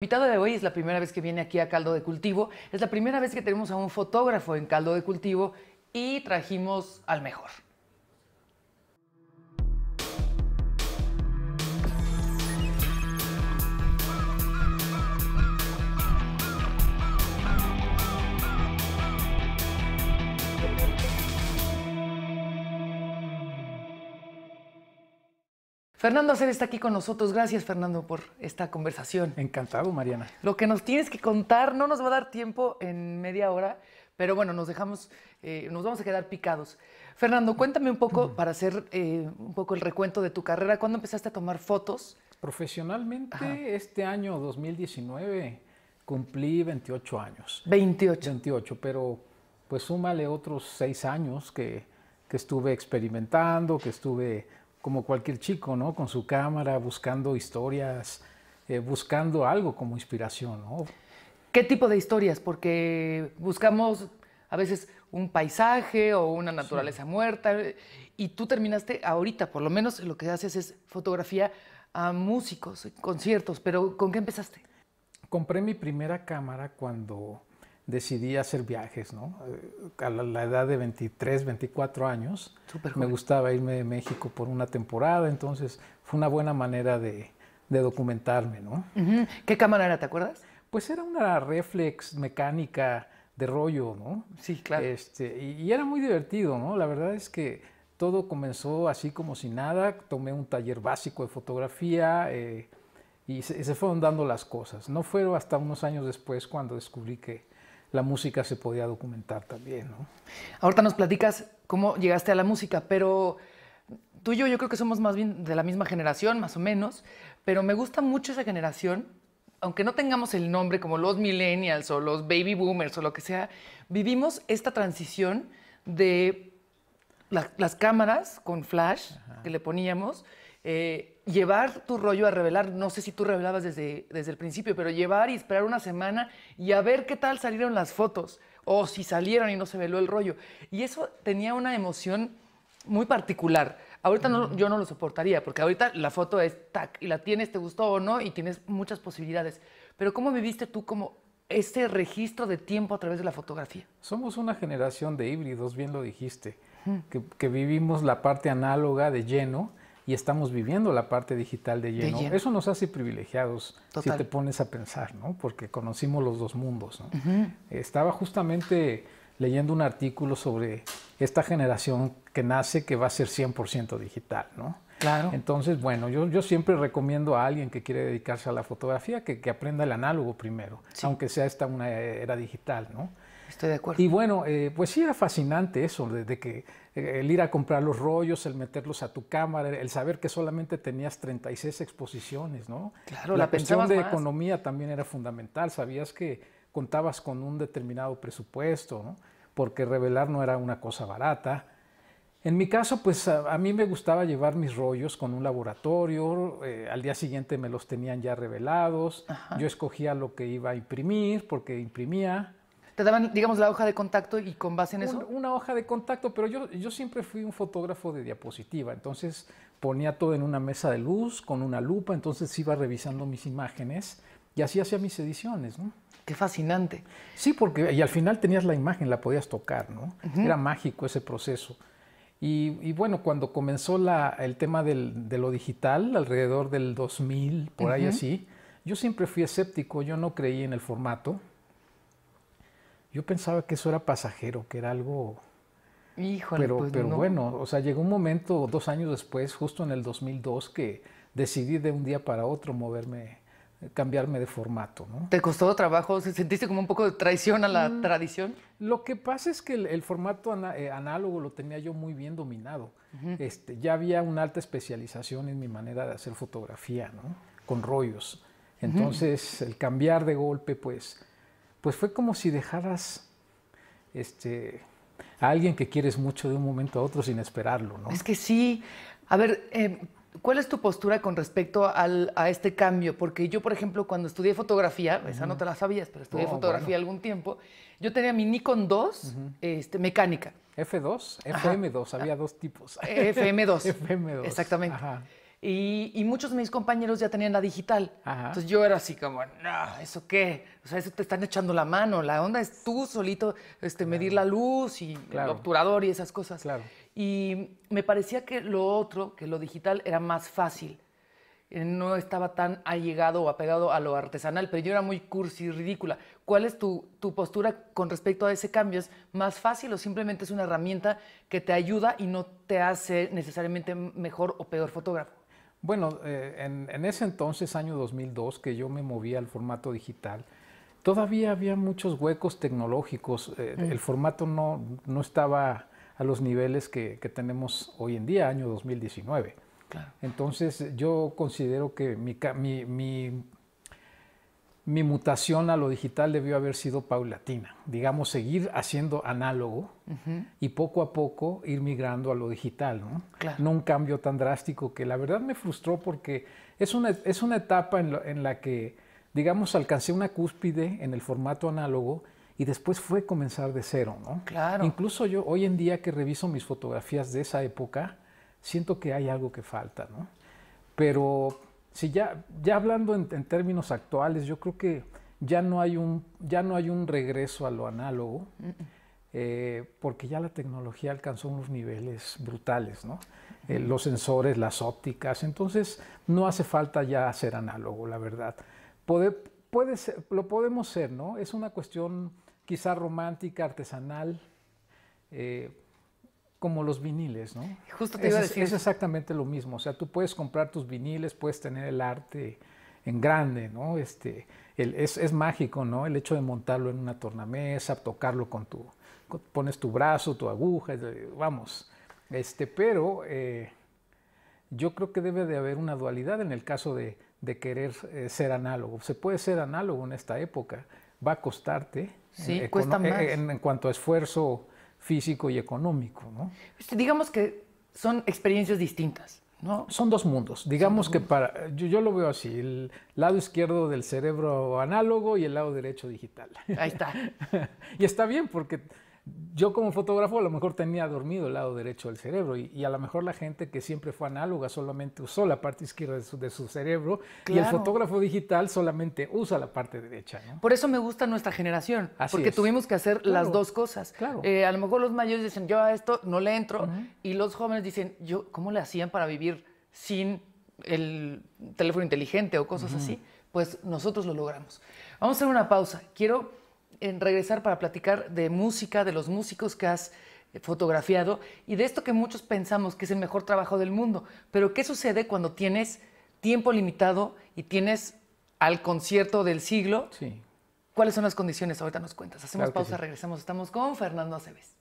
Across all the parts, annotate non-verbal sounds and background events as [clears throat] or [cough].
invitado de hoy es la primera vez que viene aquí a Caldo de Cultivo, es la primera vez que tenemos a un fotógrafo en Caldo de Cultivo y trajimos al mejor. Fernando Acer está aquí con nosotros. Gracias, Fernando, por esta conversación. Encantado, Mariana. Lo que nos tienes que contar no nos va a dar tiempo en media hora, pero bueno, nos dejamos, eh, nos vamos a quedar picados. Fernando, cuéntame un poco mm. para hacer eh, un poco el recuento de tu carrera. ¿Cuándo empezaste a tomar fotos? Profesionalmente, este año 2019 cumplí 28 años. 28. 28, pero pues súmale otros seis años que, que estuve experimentando, que estuve como cualquier chico, ¿no? Con su cámara, buscando historias, eh, buscando algo como inspiración, ¿no? ¿Qué tipo de historias? Porque buscamos a veces un paisaje o una naturaleza muerta y tú terminaste ahorita, por lo menos lo que haces es fotografía a músicos, conciertos, pero ¿con qué empezaste? Compré mi primera cámara cuando decidí hacer viajes, ¿no? Eh, a la, edad de 23, 24 años, me gustaba irme de México por una temporada, entonces fue una buena manera de, documentarme, ¿no? ¿Qué cámara era, te acuerdas? Pues era una reflex mecánica de rollo, ¿no? Sí, claro. Este, y, era muy divertido, ¿no? La verdad es que todo comenzó así como si nada, tomé un taller básico de fotografía, eh, y se, se, fueron dando las cosas. No fueron hasta unos años después cuando descubrí que la música se podía documentar también. ¿no? Ahorita nos platicas cómo llegaste a la música, pero tú y yo yo creo que somos más bien de la misma generación, más o menos, pero me gusta mucho esa generación, aunque no tengamos el nombre como los millennials o los baby boomers o lo que sea, vivimos esta transición de las cámaras con flash que le poníamos eh, llevar tu rollo a revelar, no sé si tú revelabas desde, desde el principio, pero llevar y esperar una semana y a ver qué tal salieron las fotos, o si salieron y no se veló el rollo. Y eso tenía una emoción muy particular. Ahorita yo no lo soportaría, porque ahorita la foto es tac, y la tienes, te gustó o no, y tienes muchas posibilidades. Pero ¿cómo viviste tú como ese registro de tiempo a través de la fotografía? Somos una generación de híbridos, bien lo dijiste, que, que, vivimos la parte análoga de lleno y estamos viviendo la parte digital de lleno. Eso nos hace privilegiados si te pones a pensar, ¿no? Porque conocimos los dos mundos. ¿no? Estaba justamente leyendo un artículo sobre esta generación que nace que va a ser 100% digital, ¿no? Claro. Entonces, bueno, yo, yo, siempre recomiendo a alguien que quiere dedicarse a la fotografía que, que aprenda el análogo primero, aunque sea esta una era digital, ¿no? Estoy de acuerdo. Y bueno, eh, pues sí era fascinante eso, desde que eh, el ir a comprar los rollos, el meterlos a tu cámara, el saber que solamente tenías 36 exposiciones, ¿no? Claro, la, la de economía también era fundamental, sabías que contabas con un determinado presupuesto, ¿no? Porque revelar no era una cosa barata. En mi caso, pues a, mí me gustaba llevar mis rollos con un laboratorio, eh, al día siguiente me los tenían ya revelados, yo escogía lo que iba a imprimir porque imprimía, te daban, digamos, la hoja de contacto y con base en eso. una hoja de contacto, pero yo, yo siempre fui un fotógrafo de diapositiva, entonces ponía todo en una mesa de luz con una lupa, entonces iba revisando mis imágenes y así hacía mis ediciones, Qué fascinante. Sí, porque y al final tenías la imagen, la podías tocar, ¿no? Era mágico ese proceso. Y, bueno, cuando comenzó el tema del, de lo digital, alrededor del 2000, por ahí así, yo siempre fui escéptico, yo no creí en el formato. Yo pensaba que eso era pasajero, que era algo... hijo pero pues bueno, o sea, llegó un momento, dos años después, justo en el 2002, que decidí de un día para otro moverme, cambiarme de formato. ¿no? ¿Te costó trabajo? ¿Sentiste como un poco de traición a la mm, tradición? Lo que pasa es que el, formato eh, análogo lo tenía yo muy bien dominado. este, ya había una alta especialización en mi manera de hacer fotografía, ¿no? con rollos. Entonces, el cambiar de golpe, pues pues fue como si dejaras este, a alguien que quieres mucho de un momento a otro sin esperarlo, ¿no? Es que sí. A ver, eh, ¿cuál es tu postura con respecto a este cambio? Porque yo, por ejemplo, cuando estudié fotografía, esa no te la sabías, pero estudié fotografía algún tiempo, yo tenía mi Nikon 2 este, mecánica. F2, FM2, había dos tipos. FM2. [laughs] FM2. Exactamente. Y, muchos de mis compañeros ya tenían la digital. Entonces yo era así como, no, ¿eso qué? O sea, eso te están echando la mano. La onda es tú solito este, medir la luz y el obturador y esas cosas. Y me parecía que lo otro, que lo digital, era más fácil. Eh, no estaba tan allegado o apegado a lo artesanal, pero yo era muy cursi y ridícula. ¿Cuál es tu, tu postura con respecto a ese cambio? ¿Es más fácil o simplemente es una herramienta que te ayuda y no te hace necesariamente mejor o peor fotógrafo? Bueno, eh, en, ese entonces, año 2002, que yo me movía al formato digital, todavía había muchos huecos tecnológicos. Eh, mm. El formato no, estaba a los niveles que, tenemos hoy en día, año 2019. Entonces, yo considero que mi, mi, mi mi mutación a lo digital debió haber sido paulatina, digamos, seguir haciendo análogo y poco a poco ir migrando a lo digital, ¿no? ¿no? un cambio tan drástico que la verdad me frustró porque es una, es una etapa en, la que, digamos, alcancé una cúspide en el formato análogo y después fue comenzar de cero, ¿no? Claro. Incluso yo hoy en día que reviso mis fotografías de esa época, siento que hay algo que falta, ¿no? Pero si ya, ya hablando en, términos actuales, yo creo que ya no hay un, ya no hay un regreso a lo análogo, eh, porque ya la tecnología alcanzó unos niveles brutales, ¿no? Eh, los sensores, las ópticas, entonces no hace falta ya ser análogo, la verdad. Puede, puede lo podemos ser, ¿no? Es una cuestión quizá romántica, artesanal. Eh, como los viniles, ¿no? es, exactamente lo mismo. O sea, tú puedes comprar tus viniles, puedes tener el arte en grande, ¿no? Este, es, mágico, ¿no? El hecho de montarlo en una tornamesa, tocarlo con tu. pones tu brazo, tu aguja, eh, vamos. Este, pero eh, yo creo que debe de haber una dualidad en el caso de, querer eh, ser análogo. Se puede ser análogo en esta época. Va a costarte. Sí, cuesta más. en cuanto a esfuerzo físico y económico. ¿no? Este, digamos que son experiencias distintas. ¿no? Son dos mundos. Digamos que para. Yo, yo, lo veo así: el lado izquierdo del cerebro análogo y el lado derecho digital. Ahí está. [laughs] y está bien porque yo como fotógrafo a lo mejor tenía dormido el lado derecho del cerebro y, a lo mejor la gente que siempre fue análoga solamente usó la parte izquierda de su, cerebro y el fotógrafo digital solamente usa la parte derecha. Por eso me gusta nuestra generación, porque tuvimos que hacer las dos cosas. Eh, a lo mejor los mayores dicen, yo a esto no le entro, y los jóvenes dicen, yo, ¿cómo le hacían para vivir sin el teléfono inteligente o cosas así? Pues nosotros lo logramos. Vamos a hacer una pausa. Quiero en regresar para platicar de música, de los músicos que has eh, fotografiado y de esto que muchos pensamos que es el mejor trabajo del mundo. Pero ¿qué sucede cuando tienes tiempo limitado y tienes al concierto del siglo? ¿Cuáles son las condiciones? Ahorita nos cuentas. Hacemos pausa, regresamos. Estamos con Fernando Aceves.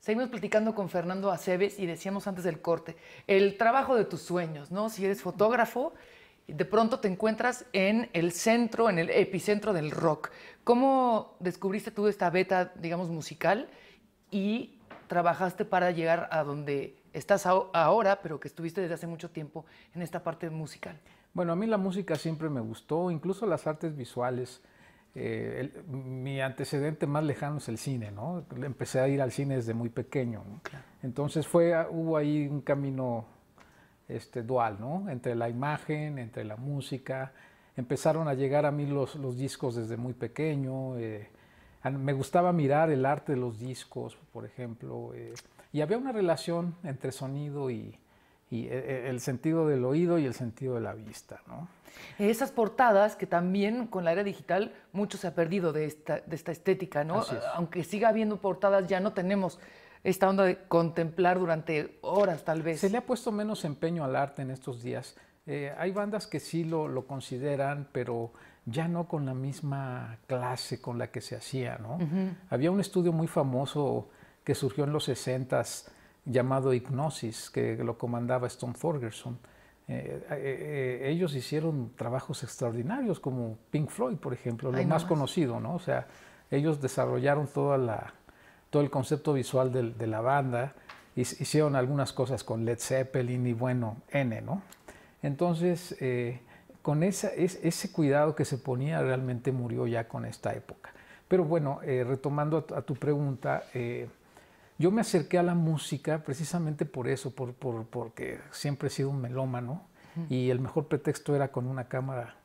Seguimos platicando con Fernando Aceves y decíamos antes del corte, el trabajo de tus sueños, ¿no? Si eres fotógrafo, de pronto te encuentras en el centro, en el epicentro del rock. ¿Cómo descubriste tú esta beta, digamos, musical y trabajaste para llegar a donde estás ahora, pero que estuviste desde hace mucho tiempo en esta parte musical? Bueno, a mí la música siempre me gustó, incluso las artes visuales. Eh, mi antecedente más lejano es el cine, ¿no? Empecé a ir al cine desde muy pequeño. Entonces fue, ah, hubo ahí un camino este, dual, ¿no? Entre la imagen, entre la música. Empezaron a llegar a mí los, los discos desde muy pequeño. Eh, me gustaba mirar el arte de los discos, por ejemplo. Eh, y había una relación entre sonido y, y eh, eh, el sentido del oído y el sentido de la vista. ¿no? Esas portadas que también con la era digital mucho se ha perdido de esta, de esta estética, ¿no? Aunque siga habiendo portadas, ya no tenemos esta onda de contemplar durante horas tal vez. Se le ha puesto menos empeño al arte en estos días. Eh, hay bandas que sí lo, lo, consideran, pero ya no con la misma clase con la que se hacía, ¿no? Había un estudio muy famoso que surgió en los 60s llamado Hipnosis, que lo comandaba Stone Ferguson. Eh, eh, eh, ellos hicieron trabajos extraordinarios, como Pink Floyd, por ejemplo, lo más, conocido, ¿no? O sea, ellos desarrollaron toda la, todo el concepto visual de, la banda, hicieron algunas cosas con Led Zeppelin y bueno, N, ¿no? Entonces, con esa, ese cuidado que se ponía realmente murió ya con esta época. Pero bueno, retomando a, a tu pregunta, yo me acerqué a la música precisamente por eso, porque siempre he sido un melómano y el mejor pretexto era con una cámara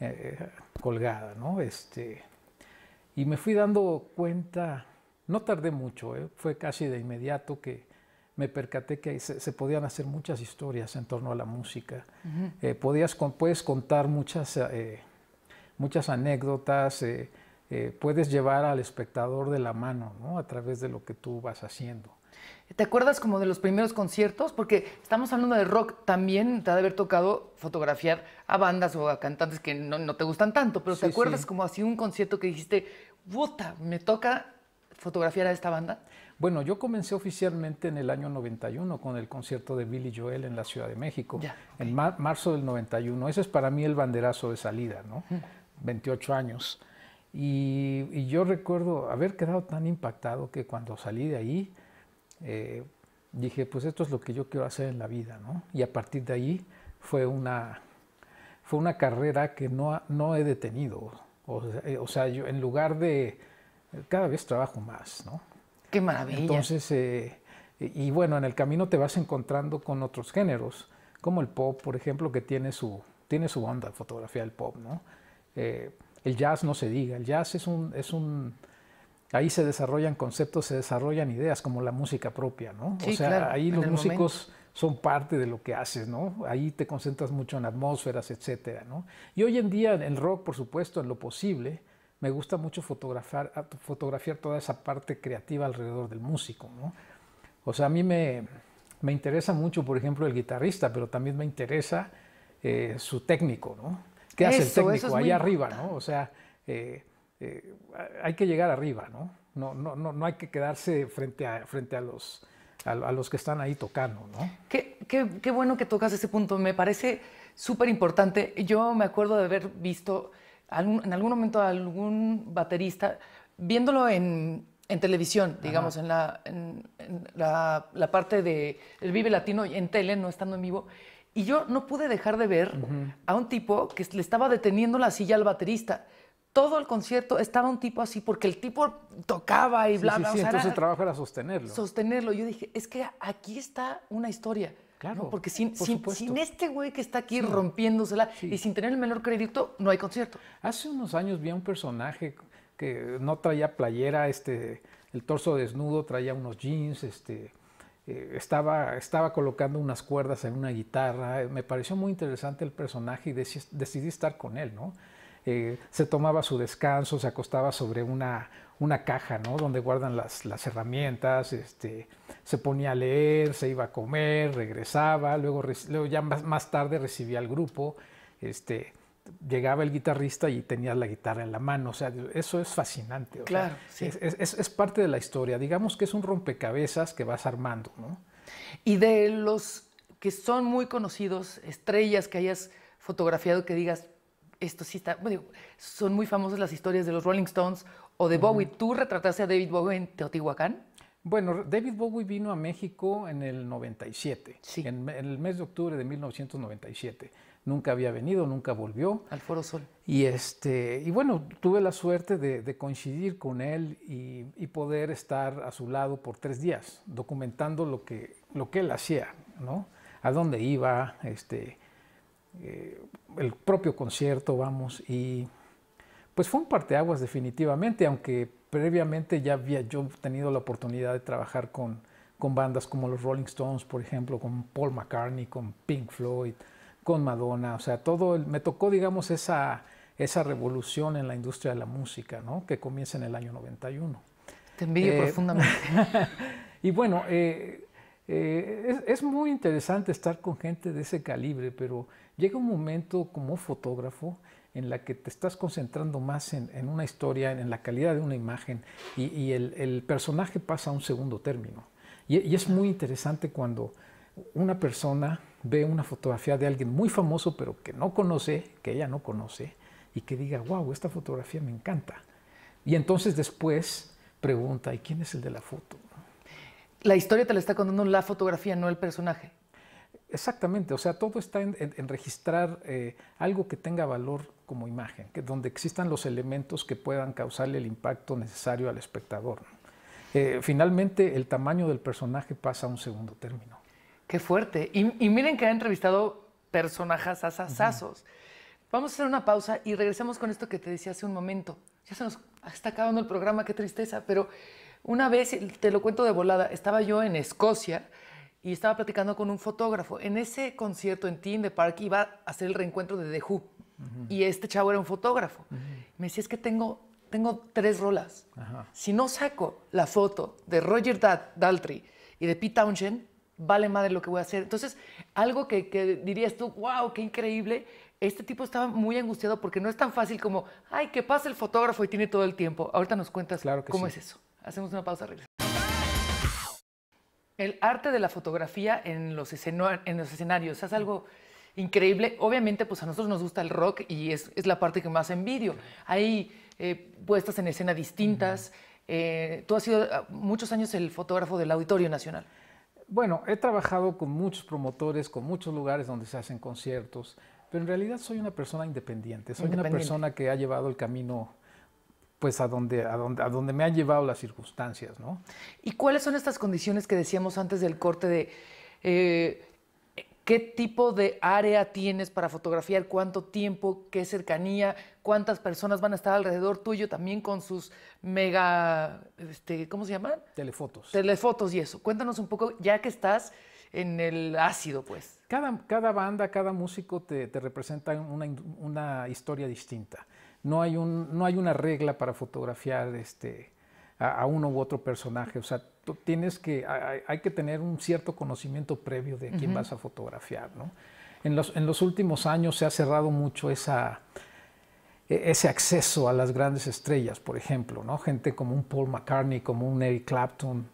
eh, eh, colgada, ¿no? Este, y me fui dando cuenta, no tardé mucho, ¿eh? fue casi de inmediato que me percaté que se, podían hacer muchas historias en torno a la música. podías, puedes contar muchas, muchas anécdotas eh, puedes llevar al espectador de la mano ¿no? a través de lo que tú vas haciendo. ¿Te acuerdas como de los primeros conciertos? Porque estamos hablando de rock, también te ha de haber tocado fotografiar a bandas o a cantantes que no, te gustan tanto, pero ¿te acuerdas como así un concierto que dijiste, puta, me toca fotografiar a esta banda? Bueno, yo comencé oficialmente en el año 91 con el concierto de Billy Joel en la Ciudad de México, en marzo del 91. Ese es para mí el banderazo de salida, ¿no? 28 años. Y, yo recuerdo haber quedado tan impactado que cuando salí de ahí eh, dije, pues esto es lo que yo quiero hacer en la vida, ¿no? Y a partir de ahí fue una, fue una carrera que no, no he detenido. Eh, o, sea, yo en lugar de... Cada vez trabajo más, ¿no? Qué maravilla. Entonces, eh, y bueno, en el camino te vas encontrando con otros géneros, como el pop, por ejemplo, que tiene su, tiene su onda, fotografía del pop, ¿no? Eh, el jazz no se diga, el jazz es un, es un, ahí se desarrollan conceptos, se desarrollan ideas, como la música propia, ¿no? o sea, ahí los músicos son parte de lo que haces, ¿no? Ahí te concentras mucho en atmósferas, etcétera, ¿no? Y hoy en día, en el rock, por supuesto, en lo posible, me gusta mucho fotografiar, toda esa parte creativa alrededor del músico, ¿no? O sea, a mí me, interesa mucho, por ejemplo, el guitarrista, pero también me interesa eh, su técnico, ¿no? ¿Qué hace el técnico allá arriba, no? O sea, eh, eh, hay que llegar arriba, ¿no? No, no, no, no hay que quedarse frente a, frente a los, los que están ahí tocando, ¿no? Qué, bueno que tocas ese punto. Me parece súper importante. Yo me acuerdo de haber visto en algún momento a algún baterista, viéndolo en, televisión, digamos, en, la, en, la, parte de el Vive Latino, en tele, no estando en vivo, y yo no pude dejar de ver a un tipo que le estaba deteniendo la silla al baterista. Todo el concierto estaba un tipo así porque el tipo tocaba y bla, bla. entonces el trabajo era sostenerlo. Sostenerlo. Yo dije, es que aquí está una historia. Claro. Porque sin, sin, este güey que está aquí rompiéndosela y sin tener el menor crédito, no hay concierto. Hace unos años vi a un personaje que no traía playera, este, el torso desnudo, traía unos jeans, este, eh, estaba, estaba colocando unas cuerdas en una guitarra. Eh, me pareció muy interesante el personaje y decidí estar con él, ¿no? Eh, se tomaba su descanso, se acostaba sobre una, una caja, ¿no? Donde guardan las, herramientas, este, se ponía a leer, se iba a comer, regresaba, luego, ya más, más, tarde recibía al grupo, este, llegaba el guitarrista y tenías la guitarra en la mano. O sea, eso es fascinante. claro, sí. es, parte de la historia. Digamos que es un rompecabezas que vas armando. ¿no? Y de los que son muy conocidos, estrellas que hayas fotografiado, que digas, esto sí está. son muy famosas las historias de los Rolling Stones o de Bowie. ¿Tú retrataste a David Bowie en Teotihuacán? Bueno, David Bowie vino a México en el 97, en el mes de octubre de 1997 nunca había venido, nunca volvió. Al Foro Sol. Y, este, y bueno, tuve la suerte de, coincidir con él y, poder estar a su lado por tres días, documentando lo que, lo que él hacía, ¿no? A dónde iba, este, eh, el propio concierto, vamos, y pues fue un parteaguas definitivamente, aunque previamente ya había yo tenido la oportunidad de trabajar con, con bandas como los Rolling Stones, por ejemplo, con Paul McCartney, con Pink Floyd, con Madonna, o sea, todo, me tocó, digamos, esa, esa revolución en la industria de la música, ¿no? Que comienza en el año 91. Te envidio eh, profundamente. [laughs] y bueno, eh, eh, es, muy interesante estar con gente de ese calibre, pero llega un momento como fotógrafo en la que te estás concentrando más en, una historia, en, la calidad de una imagen, y, el, personaje pasa a un segundo término. y es muy interesante cuando una persona ve una fotografía de alguien muy famoso, pero que no conoce, que ella no conoce, y que diga, wow, esta fotografía me encanta. Y entonces después pregunta, ¿y quién es el de la foto? La historia te la está contando la fotografía, no el personaje. Exactamente, o sea, todo está en, registrar eh, algo que tenga valor como imagen, que donde existan los elementos que puedan causarle el impacto necesario al espectador. Eh, finalmente, el tamaño del personaje pasa a un segundo término. Qué fuerte. Y, miren que ha entrevistado personajes asasazos. Vamos a hacer una pausa y regresemos con esto que te decía hace un momento. Ya se nos está acabando el programa, qué tristeza, pero una vez, te lo cuento de volada, estaba yo en Escocia y estaba platicando con un fotógrafo. En ese concierto en team the Park iba a hacer el reencuentro de The Who. Y este chavo era un fotógrafo. Me decía, es que tengo, tengo tres rolas. Si no saco la foto de Roger Daltrey y de Pete Townshend, vale madre lo que voy a hacer. Entonces, algo que, dirías tú, wow, qué increíble, este tipo estaba muy angustiado porque no es tan fácil como, ay, que pasa el fotógrafo y tiene todo el tiempo. Ahorita nos cuentas claro cómo es eso. Hacemos una pausa, regresamos. El arte de la fotografía en los, en los escenarios es algo increíble. Obviamente, pues a nosotros nos gusta el rock y es, la parte que más envidio. Hay eh, puestas en escena distintas. Eh, tú has sido ah, muchos años el fotógrafo del Auditorio Nacional. Bueno, he trabajado con muchos promotores, con muchos lugares donde se hacen conciertos, pero en realidad soy una persona independiente, soy una persona que ha llevado el camino pues a donde, a donde, a donde me han llevado las circunstancias, ¿no? ¿Y cuáles son estas condiciones que decíamos antes del corte de eh, ¿Qué tipo de área tienes para fotografiar? ¿Cuánto tiempo? ¿Qué cercanía? ¿Cuántas personas van a estar alrededor tuyo también con sus mega, este, ¿cómo se llaman? Telefotos. Telefotos y eso. Cuéntanos un poco, ya que estás en el ácido, pues. Cada, banda, cada músico te, representa una, historia distinta. No hay, una regla para fotografiar este, a, a uno u otro personaje. O sea, tienes que, hay, que tener un cierto conocimiento previo de quién vas a fotografiar, ¿no? En los, últimos años se ha cerrado mucho e, ese acceso a las grandes estrellas, por ejemplo, Gente como un Paul McCartney, como un Eric Clapton,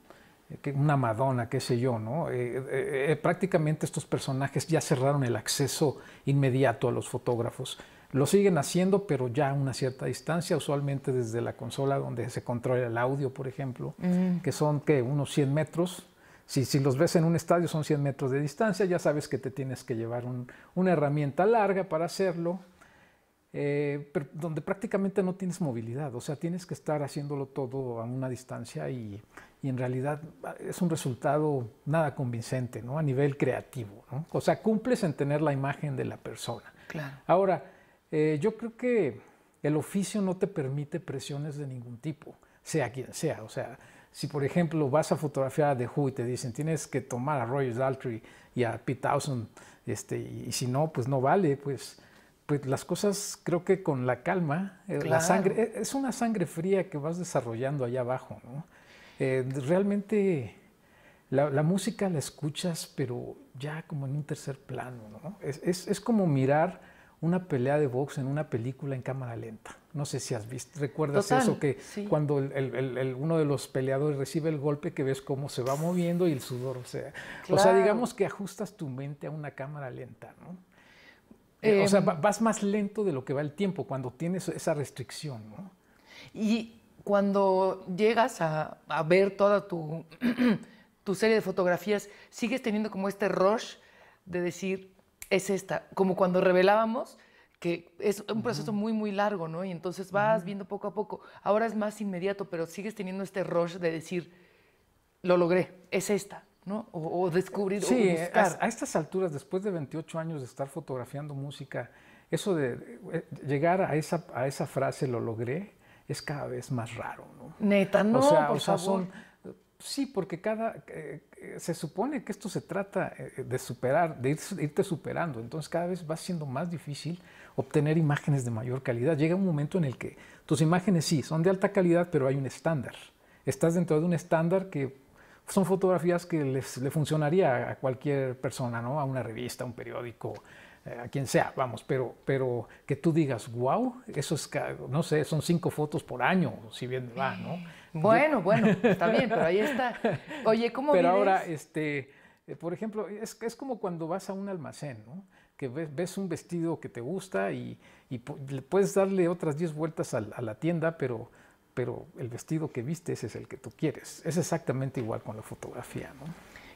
eh, una Madonna, qué sé yo, ¿no? Eh, eh, prácticamente estos personajes ya cerraron el acceso inmediato a los fotógrafos. Lo siguen haciendo, pero ya a una cierta distancia, usualmente desde la consola donde se controla el audio, por ejemplo, mm. que son ¿qué? unos 100 metros. Si, los ves en un estadio son 100 metros de distancia, ya sabes que te tienes que llevar una herramienta larga para hacerlo, eh, donde prácticamente no tienes movilidad, o sea, tienes que estar haciéndolo todo a una distancia y, y en realidad ah, es un resultado nada convincente ¿no? a nivel creativo. ¿no? O sea, cumples en tener la imagen de la persona. Claro. Ahora, eh, yo creo que el oficio no te permite presiones de ningún tipo, sea quien sea. O sea, si por ejemplo vas a fotografiar a The Who y te dicen tienes que tomar a Roger Daltrey y a Pete Townsend, este, y, si no, pues no vale, pues, pues las cosas creo que con la calma, eh, la sangre, eh, es una sangre fría que vas desarrollando allá abajo, ¿no? realmente la, la, música la escuchas, pero ya como en un tercer plano, ¿no? es, es, es como mirar una pelea de box en una película en cámara lenta. No sé si has visto, recuerdas eso, que cuando el, uno de los peleadores recibe el golpe, que ves cómo se va moviendo y el sudor. O sea, o sea digamos que ajustas tu mente a una cámara lenta, ¿no? Eh, o sea, em. vas más lento de lo que va el tiempo cuando tienes esa restricción, ¿no? Y cuando llegas a, ver toda tu, [clears throat] tu serie de fotografías, ¿sigues teniendo como este rush de decir, es esta, como cuando revelábamos que es un proceso muy, muy largo, ¿no? Y entonces vas viendo poco a poco. Ahora es más inmediato, pero sigues teniendo este rush de decir, lo logré, es esta, ¿no? O, descubrir, sí, o buscar. A, estas alturas, después de 28 años de estar fotografiando música, eso de eh, llegar a esa, a esa frase, lo logré, es cada vez más raro, ¿no? Neta, no, Sí, porque cada. Eh, eh, se supone que esto se trata eh, de superar, de, irte superando. Entonces, cada vez va siendo más difícil obtener imágenes de mayor calidad. Llega un momento en el que tus imágenes sí son de alta calidad, pero hay un estándar. Estás dentro de un estándar que son fotografías que le funcionaría a cualquier persona, ¿no? A una revista, a un periódico, eh, a quien sea, vamos, pero, pero que tú digas, wow, eso es, no sé, son cinco fotos por año, si bien va, ¿no? Bueno, bueno, está bien, pero ahí está. Oye, ¿cómo Pero ahora, este, eh, por ejemplo, es, es como cuando vas a un almacén, ¿no? que ves, ves, un vestido que te gusta y, y puedes darle otras diez vueltas a, la tienda, pero, pero el vestido que viste es el que tú quieres. Es exactamente igual con la fotografía. ¿no?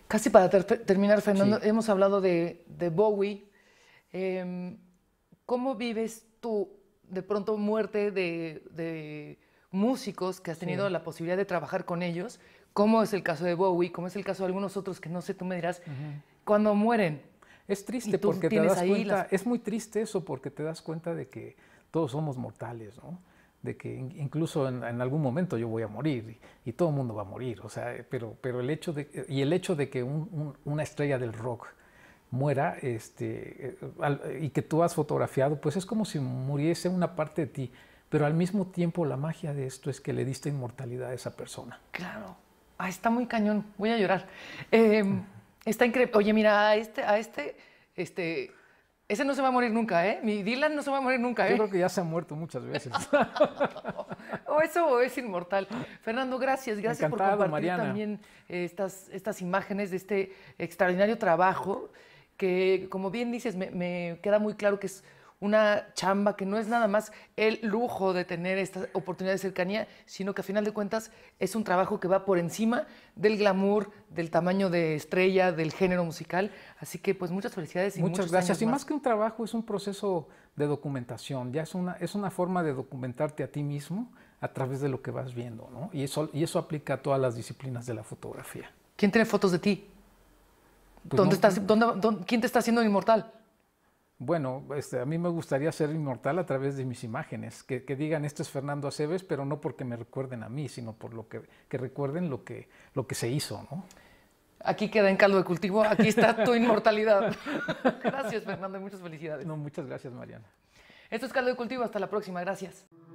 Casi para terminar, Fernando, hemos hablado de, de Bowie, Em, ¿Cómo vives tú de pronto muerte de, músicos que has tenido la posibilidad de trabajar con ellos? ¿Cómo es el caso de Bowie? ¿Cómo es el caso de algunos otros que no sé, tú me dirás, cuando mueren? Es triste porque te das cuenta, es muy triste eso porque te das cuenta de que todos somos mortales, ¿no? de que incluso en, algún momento yo voy a morir y, todo el mundo va a morir, o sea, pero, pero el hecho de, y el hecho de que una estrella del rock muera este, eh, y que tú has fotografiado, pues es como si muriese una parte de ti. Pero al mismo tiempo la magia de esto es que le diste inmortalidad a esa persona. Claro. Ah, está muy cañón. Voy a llorar. Em, está increíble. Oye, mira, a este, a este, este, ese no se va a morir nunca, ¿eh? Mi Dylan no se va a morir nunca, ¿eh? Yo creo que ya se ha muerto muchas veces. [laughs] o eso es inmortal. Fernando, gracias. Gracias por compartir también eh, estas, estas imágenes de este extraordinario trabajo que como bien dices, me, queda muy claro que es una chamba que no es nada más el lujo de tener esta oportunidad de cercanía, sino que a final de cuentas es un trabajo que va por encima del glamour, del tamaño de estrella, del género musical. Así que pues muchas felicidades y muchas gracias. y más. que un trabajo es un proceso de documentación, ya es una, es una forma de documentarte a ti mismo a través de lo que vas viendo, ¿no? Y eso, y eso aplica a todas las disciplinas de la fotografía. ¿Quién tiene fotos de ti? Pues ¿Quién te está haciendo inmortal? Bueno, este, a mí me gustaría ser inmortal a través de mis imágenes, que, digan esto es Fernando Aceves, pero no porque me recuerden a mí, sino por lo que, recuerden lo que, se hizo, Aquí queda en caldo de cultivo, aquí está tu inmortalidad. [laughs] gracias, Fernando, y muchas felicidades. No, muchas gracias, Mariana. Esto es caldo de cultivo, hasta la próxima, gracias.